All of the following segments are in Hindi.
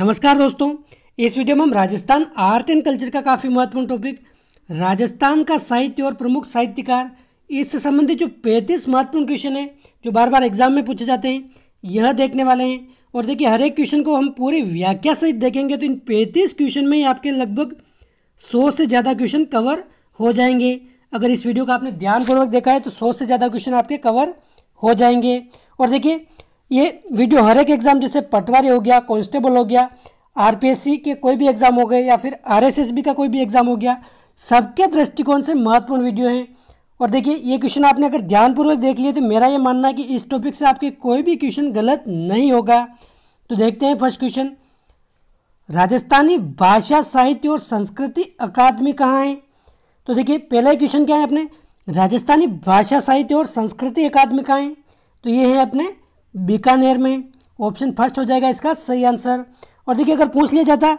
नमस्कार दोस्तों इस वीडियो में हम राजस्थान आर्ट एंड कल्चर का काफ़ी महत्वपूर्ण टॉपिक राजस्थान का साहित्य और प्रमुख साहित्यकार इससे संबंधित जो पैंतीस महत्वपूर्ण क्वेश्चन है जो बार बार एग्जाम में पूछे जाते हैं यह देखने वाले हैं और देखिए हर एक क्वेश्चन को हम पूरी व्याख्या सहित देखेंगे तो इन पैंतीस क्वेश्चन में ही आपके लगभग सौ से ज़्यादा क्वेश्चन कवर हो जाएंगे अगर इस वीडियो को आपने ध्यानपूर्वक देखा है तो सौ से ज़्यादा क्वेश्चन आपके कवर हो जाएंगे और देखिए ये वीडियो हर एक एग्ज़ाम जैसे पटवारी हो गया कांस्टेबल हो गया आरपीएससी के कोई भी एग्ज़ाम हो गए या फिर आरएसएसबी का कोई भी एग्ज़ाम हो गया सबके दृष्टिकोण से महत्वपूर्ण वीडियो है और देखिए ये क्वेश्चन आपने अगर ध्यानपूर्वक देख लिया तो मेरा ये मानना है कि इस टॉपिक से आपके कोई भी क्वेश्चन गलत नहीं होगा तो देखते हैं फर्स्ट क्वेश्चन राजस्थानी भाषा साहित्य और संस्कृति अकादमी कहाँ है तो देखिए पहला क्वेश्चन क्या है अपने राजस्थानी भाषा साहित्य और संस्कृति अकादमी कहाँ है तो ये है अपने बीकानेर में ऑप्शन फर्स्ट हो जाएगा इसका सही आंसर और देखिए अगर पूछ लिया जाता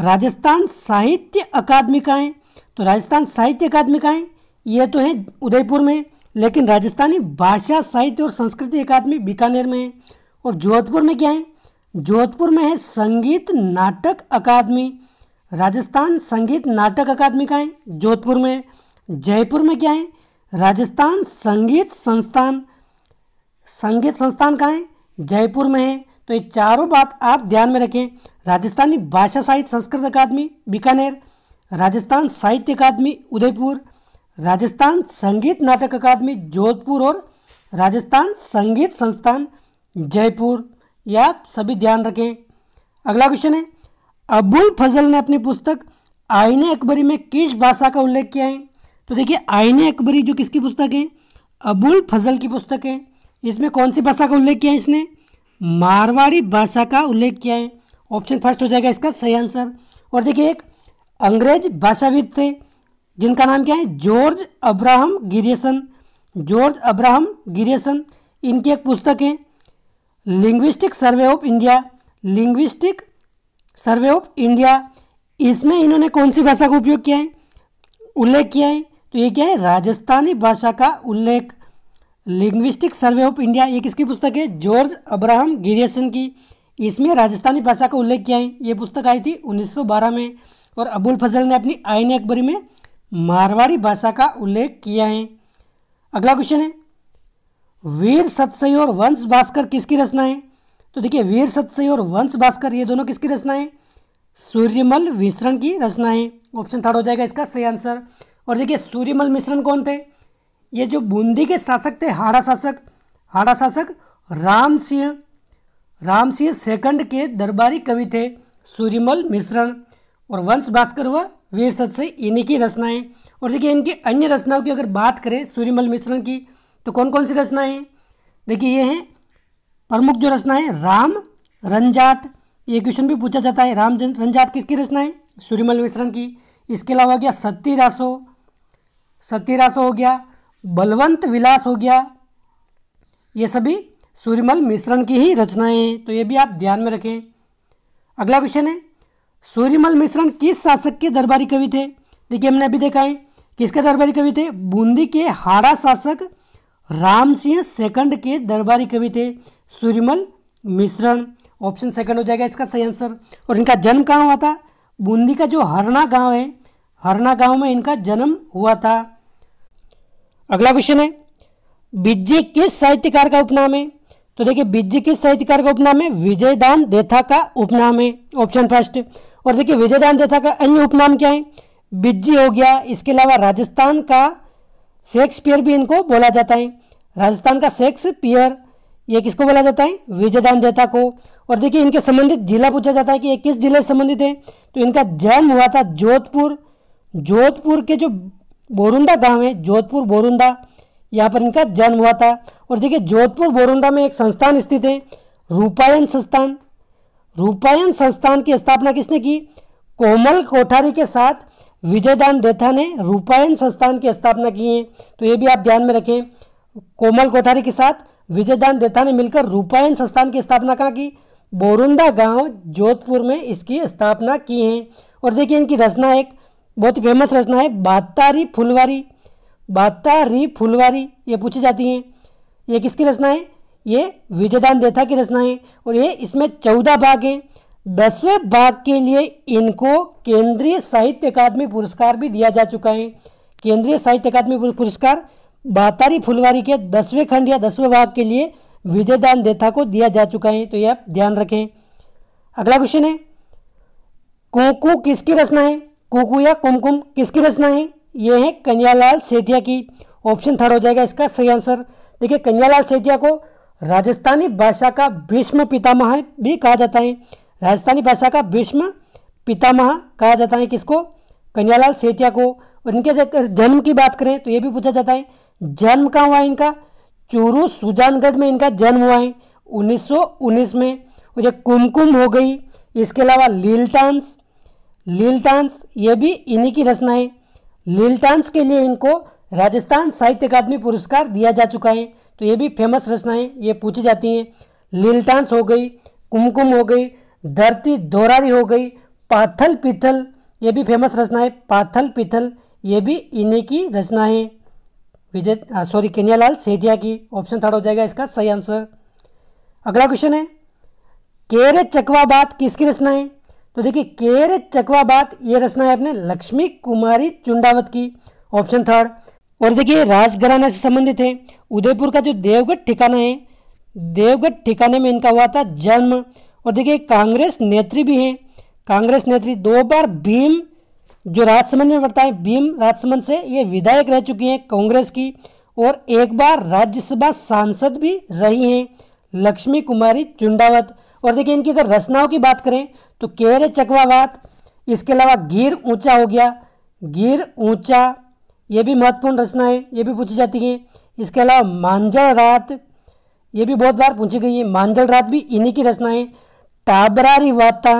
राजस्थान साहित्य अकादमी का है तो राजस्थान साहित्य अकादमी का है ये तो है उदयपुर में लेकिन राजस्थानी भाषा साहित्य और संस्कृति अकादमी बीकानेर में है और जोधपुर में क्या है जोधपुर में है संगीत नाटक अकादमी राजस्थान संगीत नाटक अकादमी का है जोधपुर में जयपुर में क्या है राजस्थान संगीत संस्थान संगीत संस्थान कहाँ है जयपुर में है तो ये चारों बात आप ध्यान में रखें राजस्थानी भाषा साहित्य संस्कृत अकादमी बीकानेर राजस्थान साहित्य अकादमी उदयपुर राजस्थान संगीत नाटक अकादमी जोधपुर और राजस्थान संगीत संस्थान जयपुर यह आप सभी ध्यान रखें अगला क्वेश्चन है अबुल फजल ने अपनी पुस्तक आईने अकबरी में किस भाषा का उल्लेख किया है तो देखिए आईने अकबरी जो किसकी पुस्तक है अबुल फजल की पुस्तक है इसमें कौन सी भाषा का उल्लेख किया है इसने मारवाड़ी भाषा का उल्लेख किया है ऑप्शन फर्स्ट हो जाएगा इसका सही आंसर और देखिए एक अंग्रेज भाषाविद थे जिनका नाम क्या है George Abraham Grierson George Abraham Grierson इनकी एक पुस्तक है Linguistic Survey of India Linguistic Survey of India इसमें इन्होंने कौन सी भाषा का उपयोग किया है उल्लेख किया है तो ये क्या है राजस्थानी भाषा का उल्लेख लिंग्विस्टिक सर्वे ऑफ इंडिया ये किसकी पुस्तक है जॉर्ज अब्राहम गिरियसन की इसमें राजस्थानी भाषा का उल्लेख किया है ये पुस्तक आई थी 1912 में और अबुल फजल ने अपनी आयन अकबरी में मारवाड़ी भाषा का उल्लेख किया है अगला क्वेश्चन है वीर सतसई और वंश भास्कर किसकी रचना है तो देखिए वीर सतसई और वंश भास्कर ये दोनों किसकी रचना है सूर्यमल मिश्रण की रचना है ऑप्शन थर्ड हो जाएगा इसका सही आंसर और देखिए सूर्यमल मिश्रण कौन थे ये जो बूंदी के शासक थे हाड़ा शासक हाड़ा शासक राम सिंह राम सिंह सेकंड के दरबारी कवि थे सूर्यमल मिश्रण और वंश भास्कर वीर सत से इन्हीं की रचनाएं और देखिए इनकी अन्य रचनाओं की अगर बात करें सूर्यमल मिश्रण की तो कौन कौन सी रचनाएं हैं देखिए ये हैं प्रमुख जो रचना है राम रंजाट ये क्वेश्चन भी पूछा जाता है राम रंजाट किसकी रचना है सूर्यमल मिश्रण की इसके अलावा हो गया सत्ती रासो सत्य रासो हो गया बलवंत विलास हो गया ये सभी सूर्यमल मिश्रण की ही रचनाएं हैं तो ये भी आप ध्यान में रखें अगला क्वेश्चन है सूर्यमल मिश्रण किस शासक के दरबारी कवि थे देखिए हमने अभी देखा है किसके दरबारी कवि थे बूंदी के हाड़ा शासक राम सिंह सेकंड के दरबारी कवि थे सूर्यमल मिश्रण ऑप्शन सेकंड हो जाएगा इसका सही आंसर और इनका जन्म कहाँ हुआ था बूंदी का जो हरना गांव है हरना गांव में इनका जन्म हुआ था अगला क्वेश्चन है बिज्जे किस साहित्यकार का उपनाम है तो देखिए बिज्जे किस साहित्यकार का उपनाम है विजयदान देथा का उपनाम है ऑप्शन फर्स्ट और देखिए विजयदान देथा का अन्य उपनाम क्या है बिज्जी हो गया इसके अलावा राजस्थान का शेक्सपियर भी इनको बोला जाता है राजस्थान का शेक्सपियर ये किसको बोला जाता है विजयदान देता को और देखिए इनके संबंधित जिला पूछा जाता है कि ये किस जिले से संबंधित है तो इनका जन्म हुआ था जोधपुर जोधपुर के जो बोरुंदा गांव है जोधपुर बोरुंदा यहाँ पर इनका जन्म हुआ था और देखिए जोधपुर बोरुंदा में एक संस्थान स्थित है रूपायन संस्थान रूपायन संस्थान की स्थापना किसने की कोमल कोठारी के साथ विजयदान देथा ने रूपायन संस्थान की स्थापना की है तो ये भी आप ध्यान में रखें कोमल कोठारी के साथ विजयदान देथा ने मिलकर रूपायन संस्थान की स्थापना कहाँ की बोरुंदा गांव जोधपुर में इसकी स्थापना की है और देखिए इनकी रचना एक बहुत ही फेमस रचना है बातारी फुलवारी बातारी फुलवारी ये पूछी जाती हैं ये किसकी रचना है ये विजयदान देथा की रचना है और ये इसमें चौदह भाग हैं दसवें भाग के लिए इनको केंद्रीय साहित्य अकादमी पुरस्कार भी दिया जा चुका है केंद्रीय साहित्य अकादमी पुरस्कार बातारी फुलवारी के दसवें खंड या दसवें भाग के लिए विजयदान देथा को दिया जा चुका है तो ये आप ध्यान रखें अगला क्वेश्चन है कोकू किसकी रचना है कुकू या कुमकुम किसकी रचना है ये है कन्यालाल सेठिया की ऑप्शन थर्ड हो जाएगा इसका सही आंसर देखिए कन्यालाल सेठिया को राजस्थानी भाषा का भीष्म पितामह भी कहा जाता है राजस्थानी भाषा का भीष्म पितामह कहा जाता है किसको कन्यालाल सेठिया को और इनके अगर जन्म की बात करें तो ये भी पूछा जाता है जन्म कहाँ हुआ है इनका चूरू सुजानगढ़ में इनका जन्म हुआ है 1919 में और ये कुमकुम हो गई इसके अलावा लील डांस लीलतांस ये भी इन्हीं की रचना है लीलतांस के लिए इनको राजस्थान साहित्य अकादमी पुरस्कार दिया जा चुका है तो ये भी फेमस रचनाएं ये पूछी जाती हैं लीलतांस हो गई कुमकुम हो गई धरती दोरारी हो गई पाथल पिथल ये भी फेमस रचना है पाथल पिथल ये भी इन्हीं की रचना है विजय सॉरी केनियालाल सेठिया की ऑप्शन थर्ड हो जाएगा इसका सही आंसर अगला क्वेश्चन है केरे चकवाबाद किसकी रचना है तो देखिए केर चकवा बात ये रचना है अपने लक्ष्मी कुमारी चुंडावत की ऑप्शन थर्ड और देखिए राजघराना से संबंधित है उदयपुर का जो देवगढ़ ठिकाना है देवगढ़ ठिकाने में इनका हुआ था जन्म और देखिए कांग्रेस नेत्री भी हैं कांग्रेस नेत्री दो बार भीम जो राजसमंद में पड़ता है भीम राजसमंद से ये विधायक रह चुकी हैं कांग्रेस की और एक बार राज्यसभा सांसद भी रही हैं लक्ष्मी कुमारी चुंडावत और देखिए इनकी अगर रचनाओं की बात करें तो केरे चकवावात इसके अलावा गिर ऊंचा हो गया गिर ऊंचा ये भी महत्वपूर्ण रचना है ये भी पूछी जाती है इसके अलावा मांझल रात ये भी बहुत बार पूछी गई है मांझल रात भी इन्हीं की रचना है टाबरारी वाता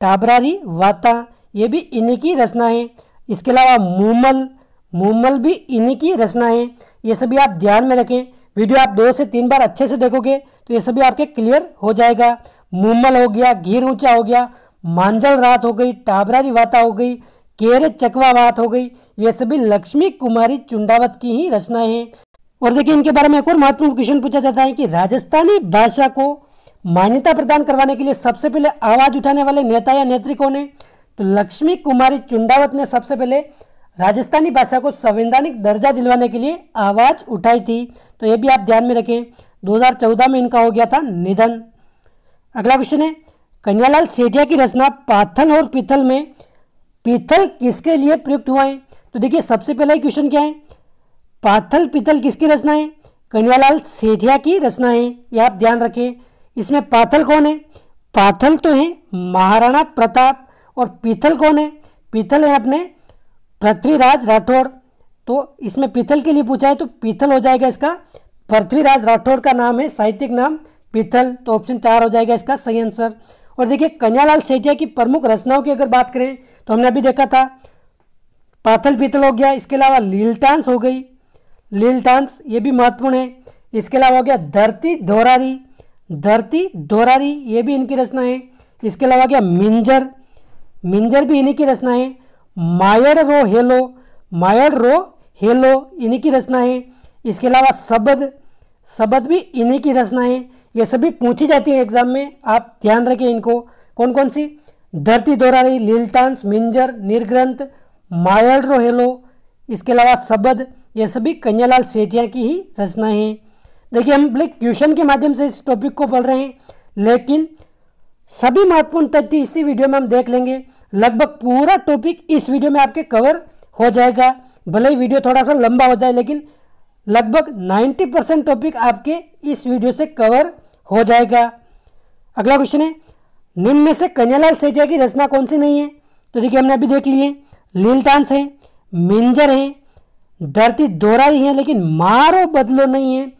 टाबरारी वाता ये भी इन्हीं की रचना है इसके अलावा मूमल मूमल भी इन्हीं की रचना है ये सभी आप ध्यान में रखें वीडियो आप दो से तीन बार अच्छे से देखोगे तो ये सभी आपके क्लियर हो जाएगा मुम्मल हो गया घीर ऊंचा हो गया मांजल रात हो गई टाबरारी वाता हो गई केरे चकवा बात हो गई ये सभी लक्ष्मी कुमारी चुंडावत की ही रचना है और देखिए इनके बारे में एक और महत्वपूर्ण क्वेश्चन पूछा जाता है कि राजस्थानी भाषा को मान्यता प्रदान करवाने के लिए सबसे पहले आवाज उठाने वाले नेता या नेत्री कौन है तो लक्ष्मी कुमारी चुंडावत ने सबसे पहले राजस्थानी भाषा को संवैधानिक दर्जा दिलवाने के लिए आवाज़ उठाई थी तो ये भी आप ध्यान में रखें 2014 में इनका हो गया था निधन अगला क्वेश्चन है कन्यालाल सेठिया की रचना पाथल और पीथल में पीथल किसके लिए प्रयुक्त हुआ है तो देखिए सबसे पहला ही क्वेश्चन क्या है पाथल पीथल किसकी रचना है कन्यालाल सेठिया की रचना है यह आप ध्यान रखें इसमें पाथल कौन है पाथल तो है महाराणा प्रताप और पीथल कौन है पीथल है अपने पृथ्वीराज राठौड़ तो इसमें पीथल के लिए पूछा है तो पीथल हो जाएगा इसका पृथ्वीराज राठौड़ का नाम है साहित्यिक नाम पीथल तो ऑप्शन चार हो जाएगा इसका सही आंसर और देखिए कन्यालाल सेठिया की प्रमुख रचनाओं की अगर बात करें तो हमने अभी देखा था पाथल पीतल हो गया इसके अलावा लीलटांस हो गई लीलटांस ये भी महत्वपूर्ण है इसके अलावा हो गया धरती धोरारी धरती धोरारी ये भी इनकी रचना है इसके अलावा हो गया मिंजर मिंजर भी इन्हीं की रचना है मायर रो हेलो मायर रो हेलो इन्हीं की रचना है इसके अलावा शब्द शब्द भी इन्हीं की रचना है ये सभी पूछी जाती है एग्जाम में आप ध्यान रखें इनको कौन कौन सी धरती दोरारी लीलतांश मिंजर निर्ग्रंथ मायर रो हेलो इसके अलावा शब्द ये सभी कन्यालाल सेठिया की ही रचना है देखिए हम ब्लैक ट्यूशन के माध्यम से इस टॉपिक को पढ़ रहे हैं लेकिन सभी महत्वपूर्ण तथ्य इसी वीडियो में हम देख लेंगे लगभग पूरा टॉपिक इस वीडियो में आपके कवर हो जाएगा भले ही वीडियो थोड़ा सा लंबा हो जाए लेकिन लगभग 90 परसेंट टॉपिक आपके इस वीडियो से कवर हो जाएगा अगला क्वेश्चन है निम्न में से कन्यालाल सेजिया की रचना कौन सी नहीं है तो देखिए हमने अभी देख लिए लीलतांस है मिंजर है धरती दोहराई है लेकिन मारो बदलो नहीं है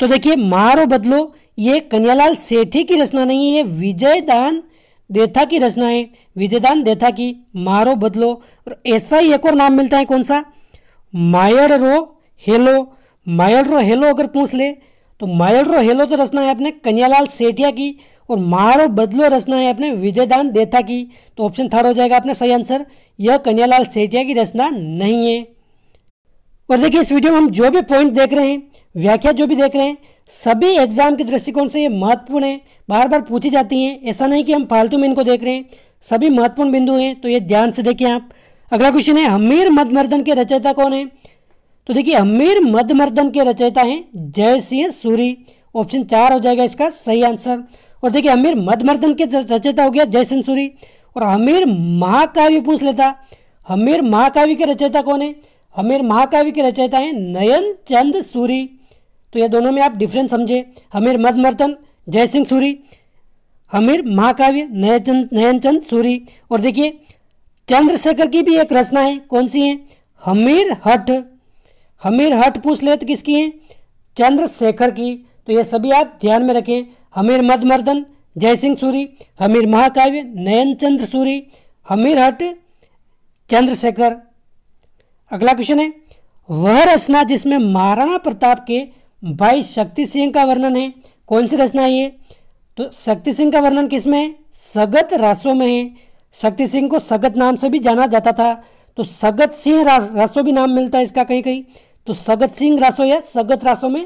तो देखिए मारो बदलो ये कन्यालाल सेठी की रचना नहीं है ये विजयदान देथा की रचना है विजयदान देथा की मारो बदलो और ऐसा ही एक और नाम मिलता है कौन सा मायर रो हेलो मायर रो हेलो अगर पूछ ले तो मायर रो हेलो तो रचना है अपने कन्यालाल सेठिया की और मारो बदलो रचना है अपने विजयदान देथा की तो ऑप्शन थर्ड हो जाएगा अपने सही आंसर यह कन्यालाल सेठिया की रचना नहीं है और देखिए इस वीडियो में हम जो भी पॉइंट देख रहे हैं व्याख्या जो भी देख रहे हैं सभी एग्जाम के दृष्टिकोण से ये महत्वपूर्ण है बार बार पूछी जाती हैं ऐसा नहीं कि हम फालतू में इनको देख रहे हैं सभी महत्वपूर्ण बिंदु हैं तो ये ध्यान से देखिए आप अगला क्वेश्चन है हमीर मधमर्दन के रचयिता कौन है तो देखिए हमीर मध्यमर्दन के रचयिता हैं जय सिंह सूरी ऑप्शन चार हो जाएगा इसका सही आंसर और देखिए हमीर मधमर्दन के रचयिता हो गया जय सिंह सूरी और हमीर महाकाव्य पूछ लेता हमीर महाकाव्य के रचयिता कौन है हमीर महाकाव्य के रचयिता है नयन चंद सूरी तो ये दोनों में आप डिफरेंस समझे हमीर मधमर्दन जय सिंह सूरी हमीर महाकाव्य नयनचंद नयनचंद सूरी और देखिए चंद्रशेखर की भी एक रचना है कौन सी है हमीर हट हमीर हट पूछ ले तो किसकी है चंद्रशेखर की तो ये सभी आप ध्यान में रखें हमीर मधमर्दन जय सिंह सूरी हमीर महाकाव्य नयनचंद्र सूरी हमीर हट चंद्रशेखर अगला क्वेश्चन है वह रचना जिसमें महाराणा प्रताप के भाई शक्ति सिंह का वर्णन है कौन सी रचना है तो शक्ति सिंह का वर्णन किस में है सगत रासों में है शक्ति सिंह को सगत नाम से भी जाना जाता था तो सगत सिंह रासो भी नाम मिलता है इसका कहीं कहीं तो सगत सिंह रासो या सगत रासो में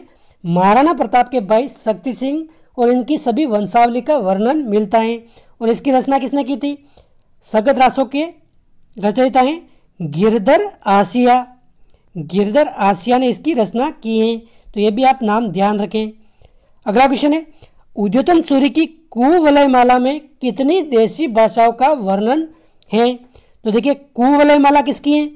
महाराणा प्रताप के भाई शक्ति सिंह और इनकी सभी वंशावली का वर्णन मिलता है और इसकी रचना किसने की थी सगत रासो के रचयिता हैं गिरधर आसिया गिरधर आसिया ने इसकी रचना की है तो ये भी आप नाम ध्यान रखें अगला क्वेश्चन है उद्योतन सूर्य की कुवलयमाला में कितनी देशी भाषाओं का वर्णन है तो देखिए कुवलयमाला किसकी है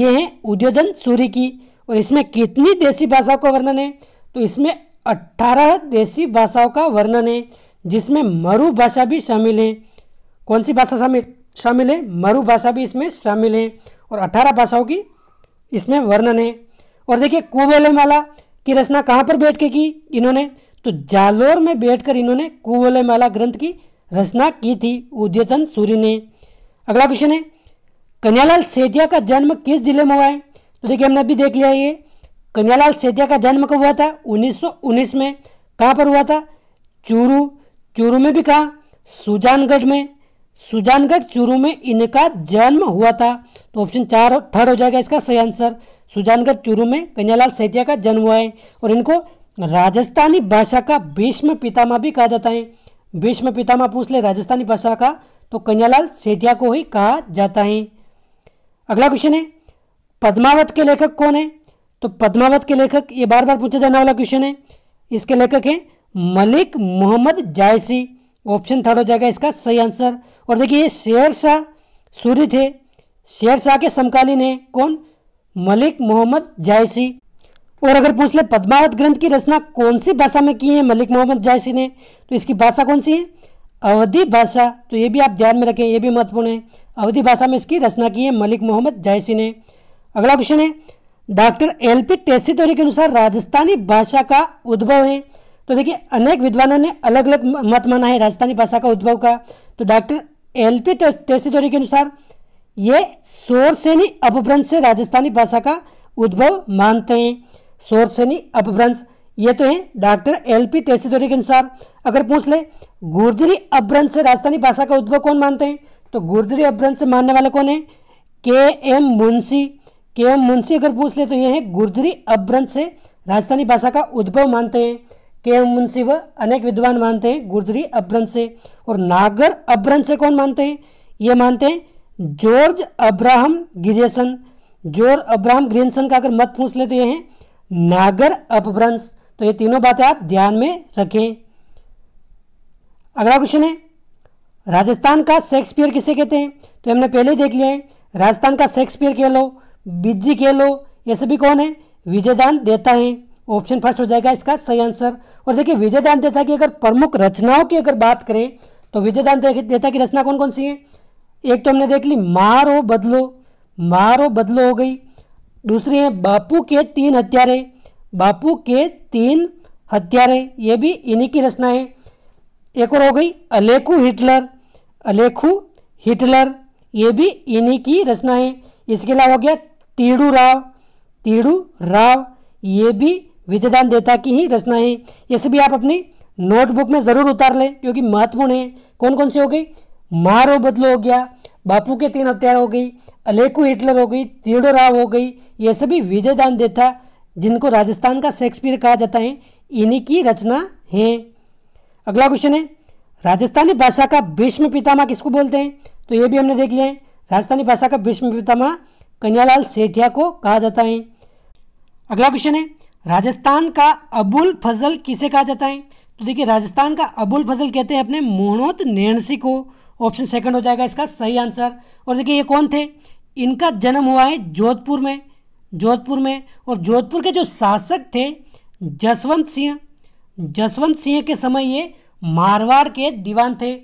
ये है उद्योधन सूर्य की और इसमें कितनी देशी भाषाओं का वर्णन है तो इसमें अट्ठारह देशी भाषाओं का वर्णन है जिसमें मरु भाषा भी शामिल है कौन सी भाषा शामिल शामिल है मरु भाषा भी इसमें शामिल है और अट्ठारह भाषाओं की इसमें वर्णन है और देखिए कुवलयमाला की रचना कहाँ पर बैठ के की इन्होंने तो जालोर में बैठकर इन्होंने माला ग्रंथ की रचना की थी उद्यतन सूर्य ने अगला क्वेश्चन है कन्यालाल सेठिया का जन्म किस जिले में हुआ है तो देखिए हमने अभी देख लिया ये कन्यालाल सेठिया का जन्म कब हुआ था 1919 में कहाँ पर हुआ था चूरू चूरू में भी कहा सुजानगढ़ में सुजानगढ़ चूरू में इनका जन्म हुआ था तो ऑप्शन चार थर्ड हो जाएगा इसका सही आंसर सुजानगढ़ चूरू में कन्यालाल सैतिया का जन्म हुआ है और इनको राजस्थानी भाषा का भीष्म पितामा भी कहा जाता है भीष्म पितामा पूछ ले राजस्थानी भाषा का तो कन्यालाल सेठिया को ही कहा जाता है अगला क्वेश्चन है पद्मावत के लेखक कौन है तो पद्मावत के लेखक ये बार बार पूछा जाने वाला क्वेश्चन है इसके लेखक हैं मलिक मोहम्मद जायसी ऑप्शन थर्ड हो जाएगा इसका सही आंसर और देखिए ये शेर शाह सूर्य थे शेर शाह के समकालीन है कौन मलिक मोहम्मद जायसी और अगर पूछ ले पद्मावत ग्रंथ की रचना कौन सी भाषा में की है मलिक मोहम्मद जायसी ने तो इसकी भाषा कौन सी है अवधि भाषा तो ये भी आप ध्यान में रखें ये भी महत्वपूर्ण है अवधि भाषा में इसकी रचना की है मलिक मोहम्मद जायसी ने अगला क्वेश्चन है डॉक्टर एल पी टेसी के अनुसार राजस्थानी भाषा का उद्भव है तो देखिए अनेक विद्वानों ने अलग अलग मत माना है राजस्थानी भाषा का उद्भव का तो डॉक्टर एल पी टेसिदोरी के अनुसार ये शोरसेनी अपभ्रंश से राजस्थानी भाषा का उद्भव मानते हैं सोरसेनी अपभ्रंश ये तो है डॉक्टर एल पी टेसिदोरी के अनुसार अगर पूछ ले गुर्जरी अपभ्रंश से राजस्थानी भाषा का उद्भव कौन मानते हैं तो गुर्जरी अपभ्रंश से मानने वाले कौन है के एम मुंशी के एम मुंशी अगर पूछ ले तो ये है गुर्जरी अपभ्रंश से राजस्थानी भाषा का उद्भव मानते हैं के एम मुंशी व अनेक विद्वान मानते हैं गुर्जरी से और नागर अभ्रंश से कौन मानते हैं ये मानते हैं George Abraham Grierson George Abraham Grierson का अगर मत पूछ लेते हैं नागर अपभ्रंश तो ये तीनों बातें आप ध्यान में रखें अगला क्वेश्चन है राजस्थान का शेक्सपियर किसे कहते हैं तो हमने पहले ही देख लिया है राजस्थान का शेक्सपियर कह लो बिजी कह लो ये सभी कौन है विजयदान देता है ऑप्शन फर्स्ट हो जाएगा इसका सही आंसर और देखिए विजय दान देता की अगर प्रमुख रचनाओं की अगर बात करें तो विजय दान देता की रचना कौन कौन सी है एक तो हमने देख ली मारो बदलो मारो बदलो हो गई दूसरी है बापू के तीन हत्यारे बापू के तीन हत्यारे ये भी इन्हीं की रचना है एक और हो गई अलेखू हिटलर अलेखू हिटलर ये भी इन्हीं की रचना है इसके अलावा हो गया तीड़ू राव तीड़ू राव ये भी विजयदान देता की ही रचना है ये सभी आप अपनी नोटबुक में ज़रूर उतार लें क्योंकि महत्वपूर्ण है कौन कौन से हो गई मारो बदलो हो गया बापू के तीन हत्यार हो गई अलेकू हिटलर हो गई तीडो राव हो गई ये सभी विजयदान देता जिनको राजस्थान का शेक्सपियर कहा जाता है इन्हीं की रचना है अगला क्वेश्चन है राजस्थानी भाषा का भीष्म पितामा किसको बोलते हैं तो ये भी हमने देख लिया है राजस्थानी भाषा का भीष्म पितामा कन्यालाल सेठिया को कहा जाता है अगला क्वेश्चन है राजस्थान का अबुल फजल किसे कहा जाता है तो देखिए राजस्थान का अबुल फजल कहते हैं अपने मोहनोत नेणसी को ऑप्शन सेकंड हो जाएगा इसका सही आंसर और देखिए ये कौन थे इनका जन्म हुआ है जोधपुर में जोधपुर में और जोधपुर के जो शासक थे जसवंत सिंह जसवंत सिंह के समय ये मारवाड़ के दीवान थे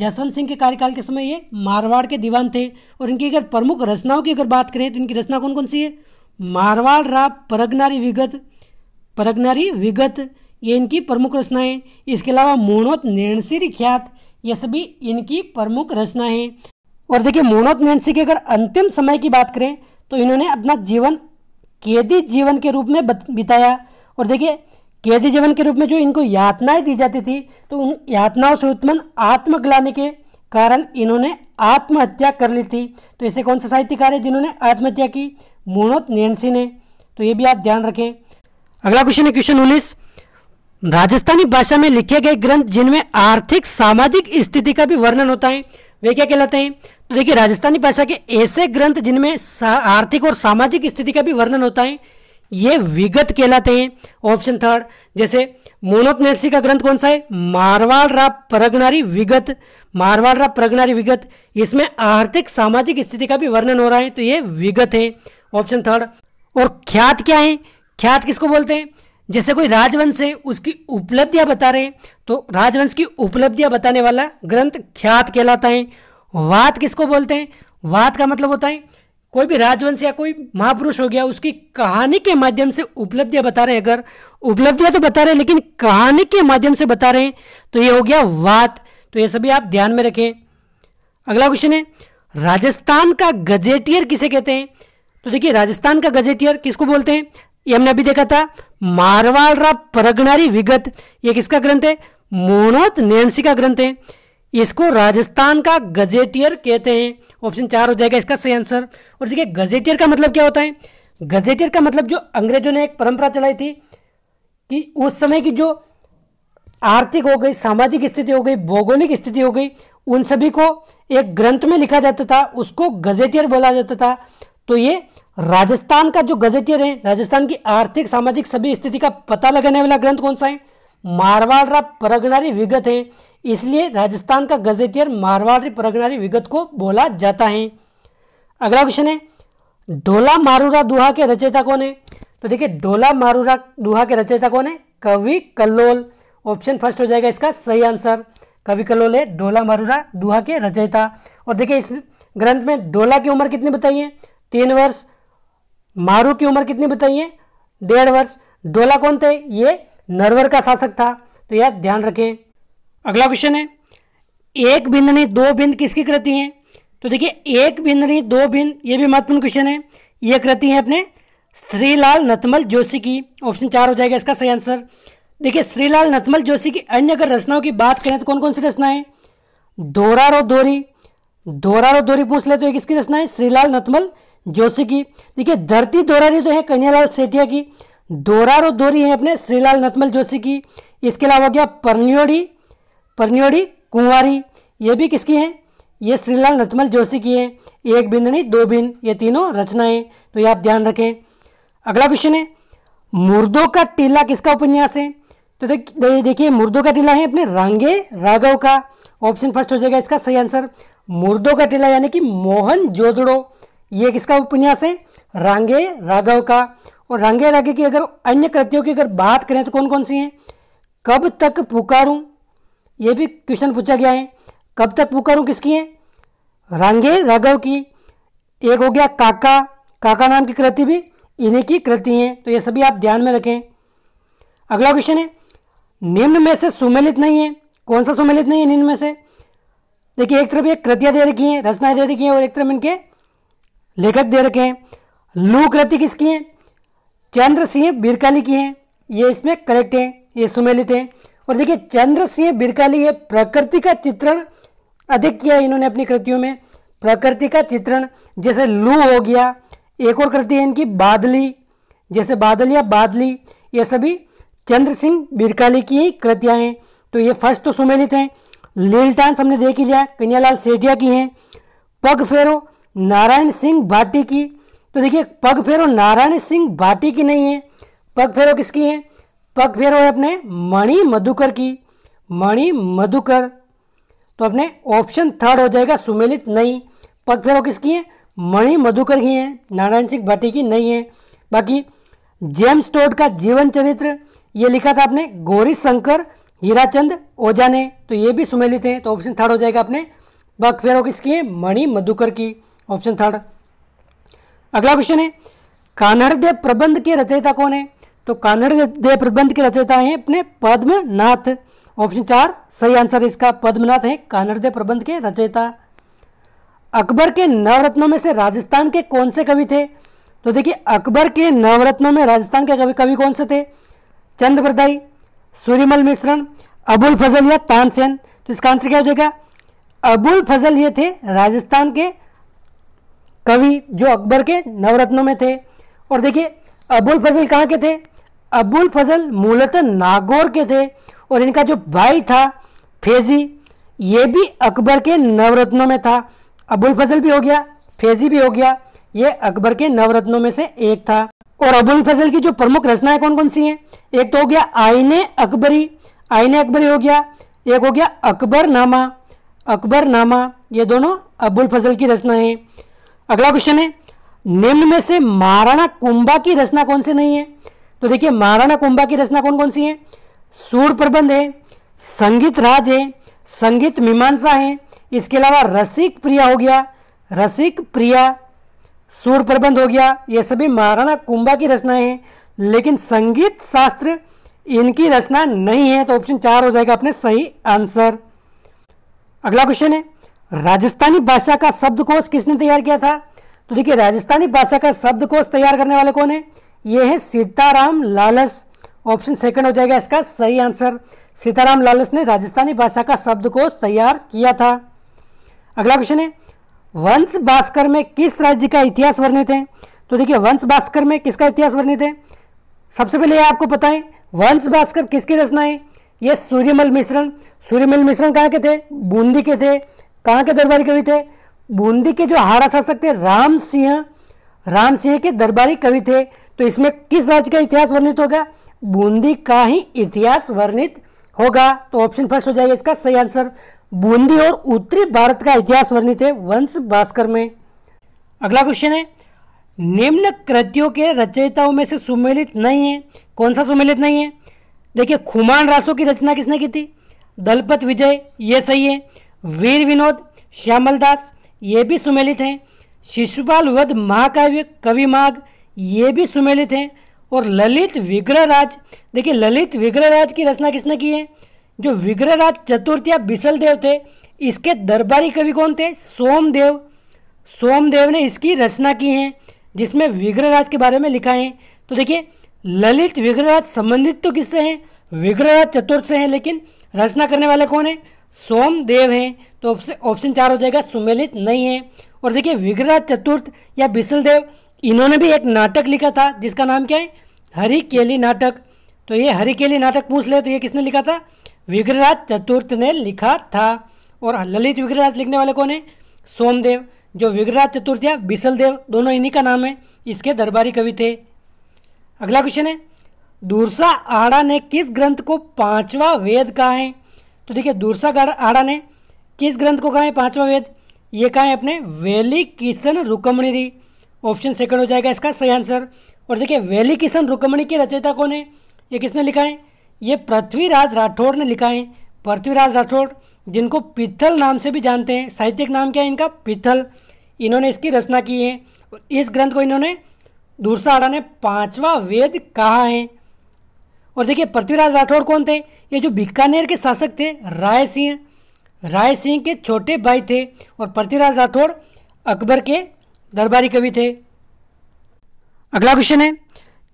जसवंत सिंह के कार्यकाल के समय ये मारवाड़ के दीवान थे और इनकी अगर प्रमुख रचनाओं की अगर बात करें तो इनकी रचना कौन कौन सी है मारवाड़ रा परगनारी विगत परगनारी विगत ये इनकी प्रमुख रचनाएं इसके अलावा मोनोत नैणसी ख्यात ये सभी इनकी प्रमुख रचनाएं और देखिए मोनोत नैणसी के अगर अंतिम समय की बात करें तो इन्होंने अपना जीवन कैदी जीवन के रूप में बिताया और देखिए कैदी जीवन के रूप में जो इनको यातनाएं दी जाती थी तो उन यातनाओं से उत्पन्न आत्मग्लानी के कारण इन्होंने आत्महत्या कर ली थी तो ऐसे कौन से साहित्यकार है जिन्होंने आत्महत्या की मोनोत नैणसी ने तो ये भी आप ध्यान रखें अगला क्वेश्चन है क्वेश्चन उन्नीस राजस्थानी भाषा में लिखे गए ग्रंथ जिनमें आर्थिक सामाजिक स्थिति का भी वर्णन होता है वे क्या कहलाते हैं तो देखिए राजस्थानी भाषा के ऐसे ग्रंथ जिनमें आर्थिक और सामाजिक स्थिति का भी वर्णन होता है ये विगत कहलाते हैं ऑप्शन थर्ड जैसे मोनोत नरसी का ग्रंथ कौन सा है मारवाड़ राव प्रगणारी विगत मारवाड़ राव प्रगणारी विगत इसमें आर्थिक सामाजिक स्थिति का भी वर्णन हो रहा है तो ये विगत है ऑप्शन थर्ड और ख्यात क्या है ख्यात किसको बोलते हैं जैसे कोई राजवंश है उसकी उपलब्धियां बता रहे तो राजवंश की उपलब्धियां बताने वाला ग्रंथ ख्यात कहलाता है वाद किसको बोलते हैं वाद का मतलब होता है कोई भी राजवंश या कोई महापुरुष हो गया उसकी कहानी के माध्यम से उपलब्धियां बता रहे हैं अगर उपलब्धियां तो बता रहे हैं लेकिन कहानी के माध्यम से बता रहे हैं तो ये हो गया वात तो ये सभी आप ध्यान में रखें अगला क्वेश्चन है राजस्थान का गजेटियर किसे कहते हैं तो देखिए राजस्थान का गजेटियर किसको बोलते हैं ये हमने अभी देखा था मारवाल मारवाड़ा परगनारी विगत ये किसका ग्रंथ है मोनोत नैनसी का ग्रंथ है इसको राजस्थान का गजेटियर कहते हैं ऑप्शन चार हो जाएगा इसका सही आंसर और देखिए गजेटियर का मतलब क्या होता है गजेटियर का मतलब जो अंग्रेजों ने एक परंपरा चलाई थी कि उस समय की जो आर्थिक हो गई सामाजिक स्थिति हो गई भौगोलिक स्थिति हो गई उन सभी को एक ग्रंथ में लिखा जाता था उसको गजेटियर बोला जाता था तो ये राजस्थान का जो गजेटियर है राजस्थान की आर्थिक सामाजिक सभी स्थिति का पता लगाने वाला ग्रंथ कौन सा है मारवाड़ा परगनारी विगत है इसलिए राजस्थान का गजेटियर मारवाड़ी परगनारी विगत को बोला जाता है अगला क्वेश्चन है डोला मारूरा दुहा के रचयिता कौन है तो देखिए डोला मारूरा दुहा के रचयिता कौन है कवि कल्लोल ऑप्शन फर्स्ट हो जाएगा इसका सही आंसर कवि कल्लोल है डोला मारूरा दुहा के रचयिता और देखिए इस ग्रंथ में डोला की उम्र कितनी बताइए तीन वर्ष मारू की उम्र कितनी बताइए डेढ़ वर्ष डोला कौन थे ये नरवर का शासक था तो यह ध्यान रखें अगला क्वेश्चन है एक बिंदनी दो बिंद किसकी कृति है तो देखिए एक बिंदनी दो बिंद ये भी महत्वपूर्ण क्वेश्चन है ये कृति है अपने श्रीलाल नथमल जोशी की ऑप्शन चार हो जाएगा इसका सही आंसर देखिए श्रीलाल नथमल जोशी की अन्य अगर रचनाओं की बात करें तो कौन कौन सी रचनाएं दोरा रो दोरी दोरा रो दोरी पूछ ले तो एक किसकी रचना है श्रीलाल नथमल जोशी की देखिए धरती दोरारी तो है कन्यालाल सेठिया की दोरार और दोरी है अपने श्रीलाल नथमल जोशी की इसके अलावा हो गया परन्योड़ी परन्योड़ी कुंवारी ये भी किसकी हैं ये श्रीलाल नथमल जोशी की हैं एक बिंदनी दो बिंद ये तीनों रचनाएं तो ये आप ध्यान रखें अगला क्वेश्चन है मुर्दों का टीला किसका उपन्यास है तो देखिए मुर्दों का टीला है अपने रांगे राघव का ऑप्शन फर्स्ट हो जाएगा इसका सही आंसर मुर्दों का टीला यानी कि मोहन जोदड़ो ये किसका उपन्यास है रांगे राघव का और रांगे राघे की अगर अन्य कृतियों की अगर बात करें तो कौन कौन सी हैं कब तक पुकारूं ये भी क्वेश्चन पूछा गया है कब तक पुकारूं किसकी है रांगे राघव की एक हो गया काका काका नाम की कृति भी इन्हीं की कृति हैं तो ये सभी आप ध्यान में रखें अगला क्वेश्चन है निम्न में से सुमेलित नहीं है कौन सा सुमेलित नहीं है निम्न में से देखिए एक तरफ ये कृतियाँ दे रखी हैं रचनाएं दे रखी हैं और एक तरफ इनके लेखक दे रखे हैं लू कृति किसकी हैं चंद्र सिंह बिरकाली की हैं ये इसमें करेक्ट हैं ये सुमेलित हैं और देखिए चंद्र सिंह बिरकाली ये प्रकृति का चित्रण अधिक किया है इन्होंने अपनी कृतियों में प्रकृति का चित्रण जैसे लू हो गया एक और कृति है इनकी बादली जैसे बादल या बादली ये सभी चंद्र सिंह बिरकाली की ही कृतियाँ हैं तो ये फर्स्ट तो सुमेलित हैं लील डांस हमने देख ही लिया कन्यालाल सेठिया की हैं पग फेरो नारायण सिंह भाटी की तो देखिए पग फेरो नारायण सिंह भाटी की नहीं है पग फेरो किसकी है पग फेरो है अपने मणि मधुकर की मणि मधुकर तो अपने ऑप्शन थर्ड हो जाएगा सुमेलित नहीं पग फेरो किसकी है मणि मधुकर की है नारायण सिंह भाटी की नहीं है बाकी जेम्स टोड का जीवन चरित्र ये लिखा था आपने गौरी शंकर हीराचंद ओझा ने तो ये भी सुमेलित हैं तो ऑप्शन थर्ड हो जाएगा अपने पग फेरो किसकी है मणि मधुकर की ऑप्शन थर्ड अगला क्वेश्चन है कानड़देव प्रबंध के रचयिता कौन है तो कानड़देव प्रबंध के रचयिता है अपने पद्मनाथ ऑप्शन चार सही आंसर इसका पद्मनाथ है कानड़देव प्रबंध के रचयिता अकबर के नवरत्नों में से राजस्थान के कौन से कवि थे तो देखिए अकबर के नवरत्नों में राजस्थान के कवि कवि कौन से थे चंद्रप्रदाई सूर्यमल मिश्रण अबुल फजल या तानसेन तो इसका आंसर क्या हो जाएगा अबुल फजल ये थे राजस्थान के कवि जो अकबर के नवरत्नों में थे और देखिए अबुल फजल कहाँ के थे अबुल फजल मूलतः नागौर के थे और इनका जो भाई था फैजी ये भी अकबर के नवरत्नों में था अबुल फजल भी हो गया फेजी भी हो गया ये अकबर के नवरत्नों में से एक था और अबुल फजल की जो प्रमुख रचनाएं कौन कौन सी हैं एक तो हो गया आईने अकबरी आईने अकबरी हो गया एक हो गया अकबर नामा अकबर नामा ये दोनों अबुल फजल की रचनाएं अगला क्वेश्चन है निम्न में से महाराणा कुंभा की रचना कौन सी नहीं है तो देखिए महाराणा कुंभा की रचना कौन कौन सी है सूर प्रबंध है संगीत राज है संगीत मीमांसा है इसके अलावा रसिक प्रिया हो गया रसिक प्रिया सूर प्रबंध हो गया ये सभी महाराणा कुंभा की रचनाएं हैं लेकिन संगीत शास्त्र इनकी रचना नहीं है तो ऑप्शन चार हो जाएगा अपने सही आंसर अगला क्वेश्चन है राजस्थानी भाषा का शब्दकोश किसने तैयार किया था तो देखिए राजस्थानी भाषा का शब्दकोश तैयार करने वाले कौन है यह है सीताराम लालस ऑप्शन सेकंड हो जाएगा इसका सही आंसर सीताराम लालस ने राजस्थानी भाषा का शब्दकोश तैयार किया था अगला क्वेश्चन है वंश भास्कर में किस राज्य का इतिहास वर्णित है तो देखिए वंश भास्कर में किसका इतिहास वर्णित है सबसे पहले आपको पता है वंश भास्कर किसकी रचना है यह सूर्यमल मिश्रण सूर्यमल मिश्रण कहाँ के थे बूंदी के थे कहाँ के दरबारी कवि थे बूंदी के जो हारा शासक थे राम सिंह राम सिंह के दरबारी कवि थे तो इसमें किस राज्य का इतिहास वर्णित होगा बूंदी का ही इतिहास वर्णित होगा तो ऑप्शन फर्स्ट हो जाएगा इसका सही आंसर बूंदी और उत्तरी भारत का इतिहास वर्णित है वंश भास्कर में अगला क्वेश्चन है निम्न कृतियों के रचयिताओं में से सुमेलित नहीं है कौन सा सुमेलित नहीं है देखिए खुमान रासों की रचना किसने की थी दलपत विजय ये सही है वीर विनोद श्यामल दास ये भी सुमेलित हैं शिशुपाल वध महाकाव्य कवि माघ ये भी सुमेलित हैं और ललित विग्रहराज देखिए ललित विग्रहराज की रचना किसने की है जो विग्रहराज चतुर्थी या बिसल देव थे इसके दरबारी कवि कौन थे सोमदेव सोमदेव ने इसकी रचना की है जिसमें विग्रहराज के बारे में लिखा है तो देखिए ललित विग्रहराज संबंधित तो किससे हैं विग्रहराज चतुर्थ से हैं लेकिन रचना करने वाले कौन है सोमदेव हैं तो ऑप्शन चार हो जाएगा सुमेलित नहीं है और देखिए विग्रहराज चतुर्थ या बिसल देव इन्होंने भी एक नाटक लिखा था जिसका नाम क्या है हरी केली नाटक तो ये हरी केली नाटक पूछ ले तो ये किसने लिखा था विग्रहराज चतुर्थ ने लिखा था और ललित विग्रहराज लिखने वाले कौन है सोमदेव जो विग्रहराज चतुर्थ या बिशल देव दोनों इन्हीं का नाम है इसके दरबारी कवि थे अगला क्वेश्चन है दूरसा आड़ा ने किस ग्रंथ को पांचवा वेद कहा है तो देखिए दूरसा आड़ा ने किस ग्रंथ को कहा है पांचवा वेद ये कहा है अपने वेली किशन रुकमणिरी ऑप्शन सेकंड हो जाएगा इसका सही आंसर और देखिए वेली किशन रुकमणी की रचयिता कौन है ये किसने लिखा है ये पृथ्वीराज राठौड़ ने लिखा है पृथ्वीराज राठौड़ जिनको पिथल नाम से भी जानते हैं साहित्यिक नाम क्या है इनका पिथल इन्होंने इसकी रचना की है और इस ग्रंथ को इन्होंने दूरसा आड़ा ने पाँचवा वेद कहा है और देखिए पृथ्वीराज राठौड़ कौन थे ये जो बीकानेर के शासक थे राय सिंह राय सिंह के छोटे भाई थे और पृथ्वीराज राठौड़ अकबर के दरबारी कवि थे अगला क्वेश्चन है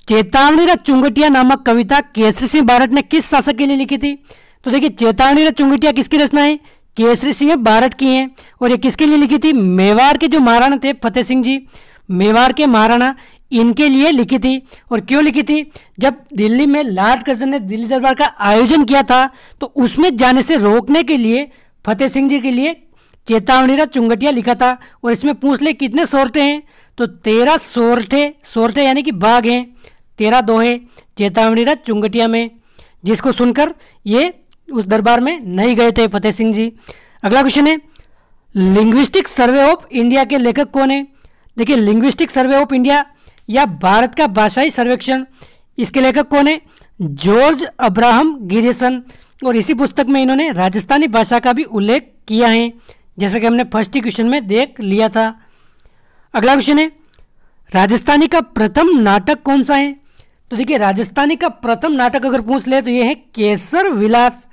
चेतावनी रथ चुंगटिया नामक कविता केसरी सिंह भारत ने किस शासक के लिए लिखी थी तो देखिए चेतावनी रथ चुंगटिया किसकी रचना है केसरी सिंह भारत की है और ये किसके लिए लिखी थी मेवाड़ के जो महाराणा थे फतेह सिंह जी मेवाड़ के महाराणा इनके लिए लिखी थी और क्यों लिखी थी जब दिल्ली में लार्ड कृष्ण ने दिल्ली दरबार का आयोजन किया था तो उसमें जाने से रोकने के लिए फतेह सिंह जी के लिए चेतावनी का चुंगटिया लिखा था और इसमें पूछ ले कितने सोरठे हैं तो तेरह सोरठे सोरठे यानी कि बाघ हैं तेरह दोहे चेतावनी रथ चुंगटिया में जिसको सुनकर ये उस दरबार में नहीं गए थे फतेह सिंह जी अगला क्वेश्चन है लिंग्विस्टिक सर्वे ऑफ इंडिया के लेखक कौन है देखिए लिंग्विस्टिक सर्वे ऑफ इंडिया या भारत का भाषाई सर्वेक्षण इसके लेखक कौन है जॉर्ज अब्राहम गिरीसन और इसी पुस्तक में इन्होंने राजस्थानी भाषा का भी उल्लेख किया है जैसा कि हमने फर्स्ट ही क्वेश्चन में देख लिया था अगला क्वेश्चन है राजस्थानी का प्रथम नाटक कौन सा है तो देखिए राजस्थानी का प्रथम नाटक अगर पूछ ले तो यह है केसर विलास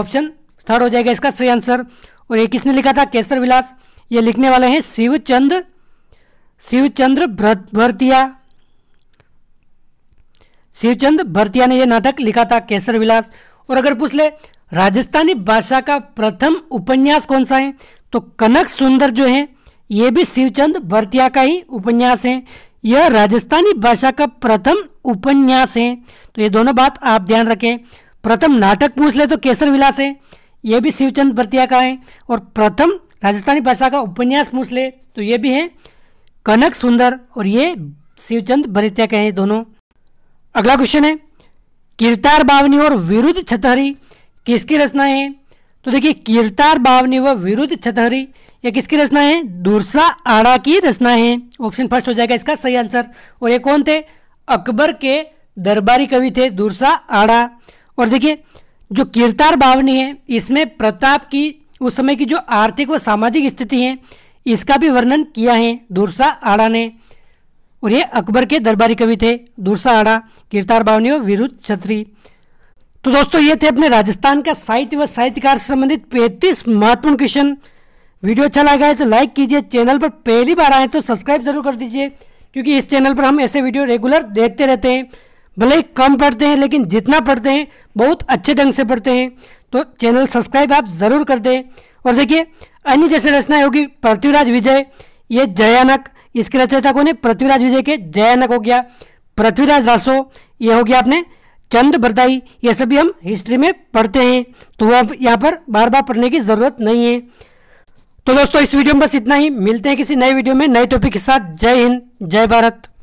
ऑप्शन थर्ड हो जाएगा इसका सही आंसर और ये किसने लिखा था केसर विलास ये लिखने वाले हैं शिवचंद शिवचंद्र भरतिया शिवचंद भरतिया ने यह नाटक लिखा था केसर विलास और अगर पूछ ले राजस्थानी भाषा का प्रथम उपन्यास कौन सा है तो कनक सुंदर जो है ये भी शिवचंद भरतिया का ही उपन्यास है यह राजस्थानी भाषा का प्रथम उपन्यास है तो ये दोनों बात आप ध्यान रखें प्रथम नाटक पूछ ले तो केसर विलास है ये भी शिवचंद भरतिया का है और प्रथम राजस्थानी भाषा का उपन्यास पूछ ले तो ये भी है कनक सुंदर और ये शिवचंद भरतिया के हैं दोनों अगला क्वेश्चन है किरतार बावनी और विरुद्ध छतहरी किसकी रचना है तो देखिए किरतार बावनी व विरुद्ध छतहरी यह किसकी रचना है दूरसा आड़ा की रचना है ऑप्शन फर्स्ट हो जाएगा इसका सही आंसर और ये कौन थे अकबर के दरबारी कवि थे दूरसा आड़ा और देखिए जो किरतार बावनी है इसमें प्रताप की उस समय की जो आर्थिक व सामाजिक स्थिति है इसका भी वर्णन किया है दूरसा आड़ा ने और ये अकबर के दरबारी कवि थे किरतार बावनी और विरुद्ध छत्री तो दोस्तों ये थे अपने राजस्थान का साहित्य व साहित्यकार से संबंधित पैंतीस महत्वपूर्ण क्वेश्चन वीडियो अच्छा लगा है तो लाइक कीजिए चैनल पर पहली बार आए तो सब्सक्राइब जरूर कर दीजिए क्योंकि इस चैनल पर हम ऐसे वीडियो रेगुलर देखते रहते हैं भले ही कम पढ़ते हैं लेकिन जितना पढ़ते हैं बहुत अच्छे ढंग से पढ़ते हैं तो चैनल सब्सक्राइब आप ज़रूर कर दें और देखिए अन्य जैसे रचनाएं होगी पृथ्वीराज विजय ये जयानक इसके रचयिता कौन है पृथ्वीराज विजय के जयनक हो गया पृथ्वीराज रासो ये हो गया आपने चंद बरदाई ये सभी हम हिस्ट्री में पढ़ते हैं तो अब यहाँ पर बार बार पढ़ने की ज़रूरत नहीं है तो दोस्तों इस वीडियो में बस इतना ही मिलते हैं किसी नए वीडियो में नए टॉपिक के साथ जय हिंद जय भारत